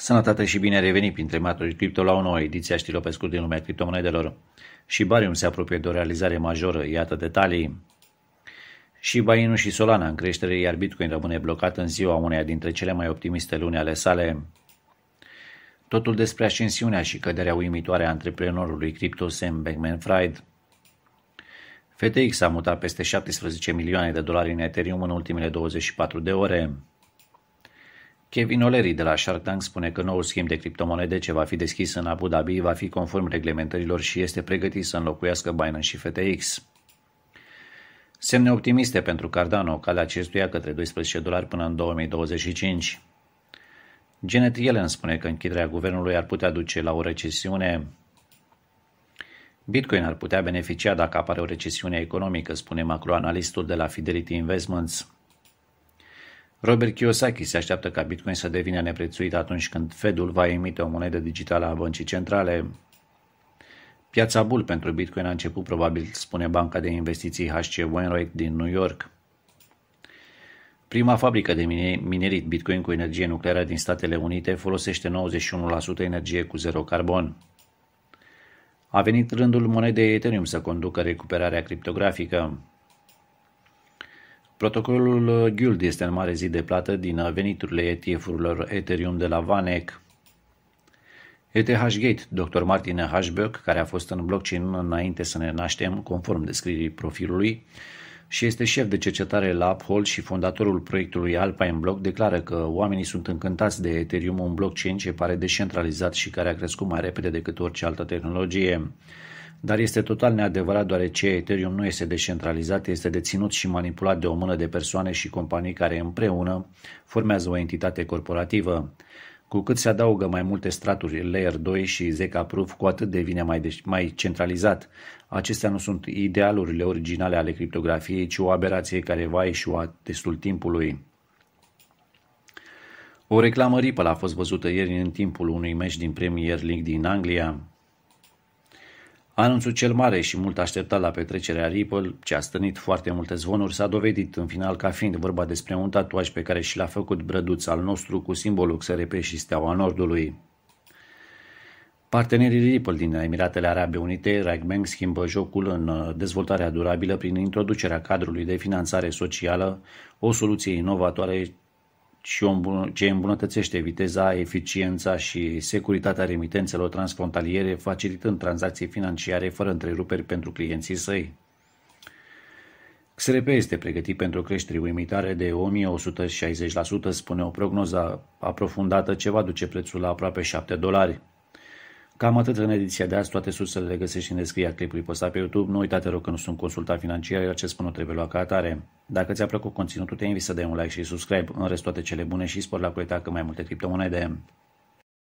Sănătate și bine revenit printre maturi cripto la o nouă ediție a știrilor pe scurt din lumea criptomonedelor. Și Barium se apropie de o realizare majoră, iată detalii. Și Bainu și Solana în creștere, iar Bitcoin rămâne blocat în ziua uneia dintre cele mai optimiste luni ale sale. Totul despre ascensiunea și căderea uimitoare a antreprenorului cripto Sam Bankman-Fried. FTX a mutat peste 17 milioane de dolari în Ethereum în ultimele 24 de ore. Kevin O'Leary de la Shark Tank spune că noul schimb de criptomonede ce va fi deschis în Abu Dhabi va fi conform reglementărilor și este pregătit să înlocuiască Binance și FTX. Semne optimiste pentru Cardano, calea acestuia către 12 dolari până în 2025. Janet Yellen spune că închiderea guvernului ar putea duce la o recesiune. Bitcoin ar putea beneficia dacă apare o recesiune economică, spune macroanalistul de la Fidelity Investments. Robert Kiyosaki se așteaptă ca Bitcoin să devină neprețuit atunci când Fedul va emite o monedă digitală a băncii centrale. Piața bull pentru Bitcoin a început probabil, spune banca de investiții HC Wainwright din New York. Prima fabrică de minerit Bitcoin cu energie nucleară din Statele Unite folosește 91% energie cu zero carbon. A venit rândul monedei Ethereum să conducă recuperarea criptografică. Protocolul uh, Guild este în mare zi de plată din uh, veniturile ETF-urilor Ethereum de la Vanek, ETH Gate, Dr. Martin Hashberg, care a fost în blockchain înainte să ne naștem, conform descrierii profilului, și este șef de cercetare la Uphold și fondatorul proiectului Alpine Block, declară că oamenii sunt încântați de Ethereum, un blockchain ce pare descentralizat și care a crescut mai repede decât orice altă tehnologie dar este total neadevărat deoarece Ethereum nu este decentralizat, este deținut și manipulat de o mână de persoane și companii care împreună formează o entitate corporativă. Cu cât se adaugă mai multe straturi Layer 2 și ZK Proof, cu atât devine mai, de- mai centralizat. Acestea nu sunt idealurile originale ale criptografiei, ci o aberație care va ieșua destul timpului. O reclamă Ripple a fost văzută ieri în timpul unui meci din Premier League din Anglia. Anunțul cel mare și mult așteptat la petrecerea Ripple, ce a stănit foarte multe zvonuri, s-a dovedit în final ca fiind vorba despre un tatuaj pe care și l-a făcut brăduț al nostru cu simbolul XRP și Steaua Nordului. Partenerii Ripple din Emiratele Arabe Unite, Ragbank, schimbă jocul în uh, dezvoltarea durabilă prin introducerea cadrului de finanțare socială, o soluție inovatoare și o îmbun- ce îmbunătățește viteza, eficiența și securitatea remitențelor transfrontaliere, facilitând tranzacții financiare fără întreruperi pentru clienții săi. XRP este pregătit pentru o creștere uimitare de 1160%, spune o prognoză aprofundată ce va duce prețul la aproape 7 dolari. Cam atât în ediția de azi, toate sursele le găsești în descrierea clipului postat pe YouTube. Nu uita, te rog, că nu sunt consultat financiar, iar ce spun nu trebuie luat ca atare. Dacă ți-a plăcut conținutul, te invit să dai un like și subscribe. În rest, toate cele bune și spor la colecta că mai multe criptomonede.